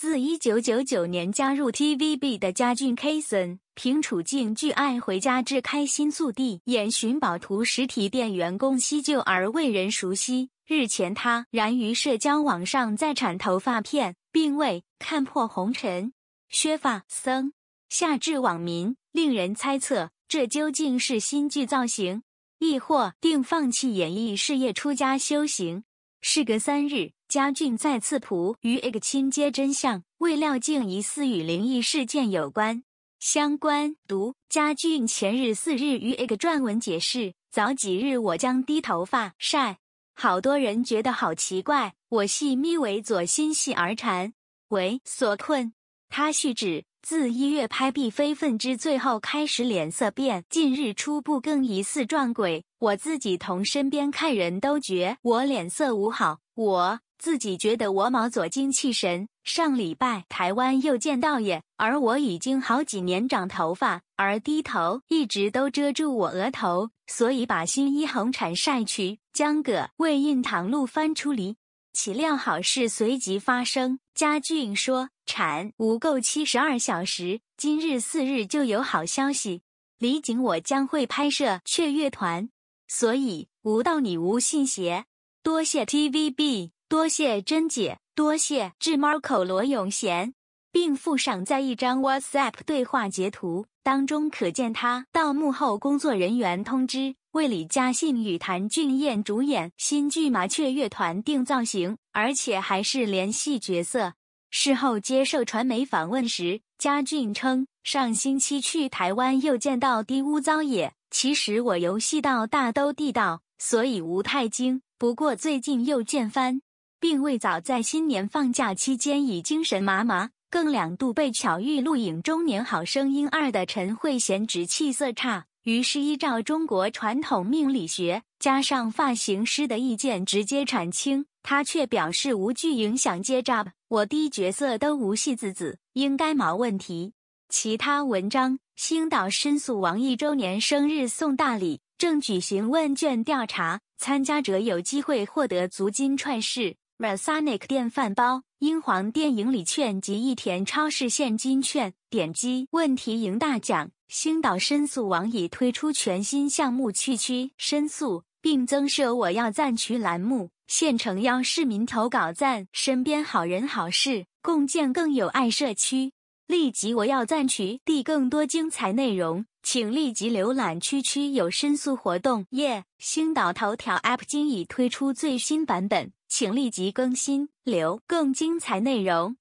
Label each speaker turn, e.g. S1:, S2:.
S1: 自1999年加入 TVB 的家俊 Kason，凭处境剧《爱回家之开心速递》演寻宝图实体店员工西旧而为人熟悉。日前他然于社交网上再产头发片，并未看破红尘，削发僧下至网民，令人猜测这究竟是新剧造型，亦或定放弃演艺事业出家修行？事隔三日，家俊再次蒲与亲接真相，未料竟疑似与灵异事件有关。相关读家俊前日四日与个撰文解释，早几日我将低头发晒，好多人觉得好奇怪，我系咪为左心系而缠为所困？他续指。自一月拍毕飞分之最后，开始脸色变。近日初步更疑似撞鬼。我自己同身边看人都觉我脸色唔好。我自己觉得我卯左精气神。上礼拜台湾又见到也，而我已经好几年长头发，而低头一直都遮住我额头，所以把新衣横铲晒去。江葛魏印堂露翻出离。岂料好事随即发生，家俊说产无够七十二小时，今日四日就有好消息。李锦，我将会拍摄雀乐团，所以无到你无信邪。多谢 TVB，多谢珍姐，多谢智 marco 罗永贤。并附上在一张 WhatsApp 对话截图当中，可见他到幕后工作人员通知为李嘉欣与谭俊彦主演新剧《麻雀乐团》定造型，而且还是联系角色。事后接受传媒访问时，嘉俊称：“上星期去台湾又见到低污糟野，其实我游戏到大都地道，所以无太惊。不过最近又见翻，并未早在新年放假期间已精神麻麻。”更两度被巧遇录影《中年好声音二》的陈慧娴指气色差，于是依照中国传统命理学加上发型师的意见直接铲清，她却表示无惧影响接 job，我滴角色都无戏子子，应该没问题。其他文章：星岛申诉王一周年生日送大礼，正举行问卷调查，参加者有机会获得足金串饰。Rasonic 电饭煲、英皇电影礼券及益田超市现金券，点击问题赢大奖！星岛申诉网已推出全新项目“区区申诉”，并增设“我要赞区”栏目，现诚邀市民投稿赞身边好人好事，共建更有爱社区。立即“我要赞区”睇更多精彩内容，请立即浏览“区区有申诉”活动页。星岛头条 App 今已推出最新版本。请立即更新，留更精彩内容。